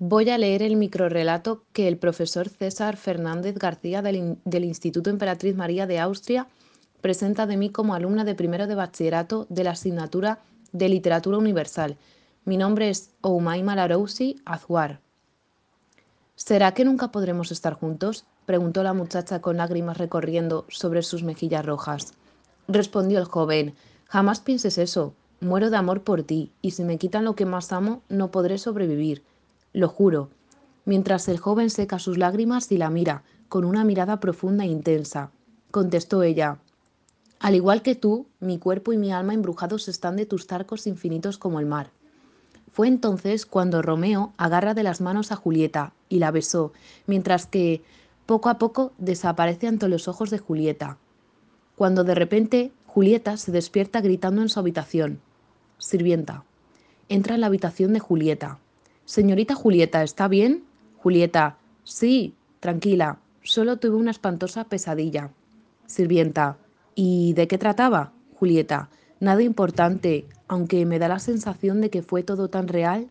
voy a leer el microrrelato que el profesor César Fernández García del, Instituto Emperatriz María de Austria presenta de mí como alumna de primero de bachillerato de la asignatura de Literatura Universal. Mi nombre es Oumai Malarousi Azuar. ¿Será que nunca podremos estar juntos? preguntó la muchacha con lágrimas recorriendo sobre sus mejillas rojas. Respondió el joven, jamás pienses eso, muero de amor por ti, y si me quitan lo que más amo, no podré sobrevivir. Lo juro, mientras el joven seca sus lágrimas y la mira, con una mirada profunda e intensa. Contestó ella, al igual que tú, mi cuerpo y mi alma embrujados están de tus tarcos infinitos como el mar. Fue entonces cuando Romeo agarra de las manos a Julieta y la besó, mientras que poco a poco desaparece ante los ojos de Julieta. Cuando de repente Julieta se despierta gritando en su habitación. Sirvienta. Entra en la habitación de Julieta. Señorita Julieta, ¿está bien? Julieta, sí, tranquila, solo tuve una espantosa pesadilla. Sirvienta, ¿y de qué trataba? Julieta, nada importante, aunque me da la sensación de que fue todo tan real.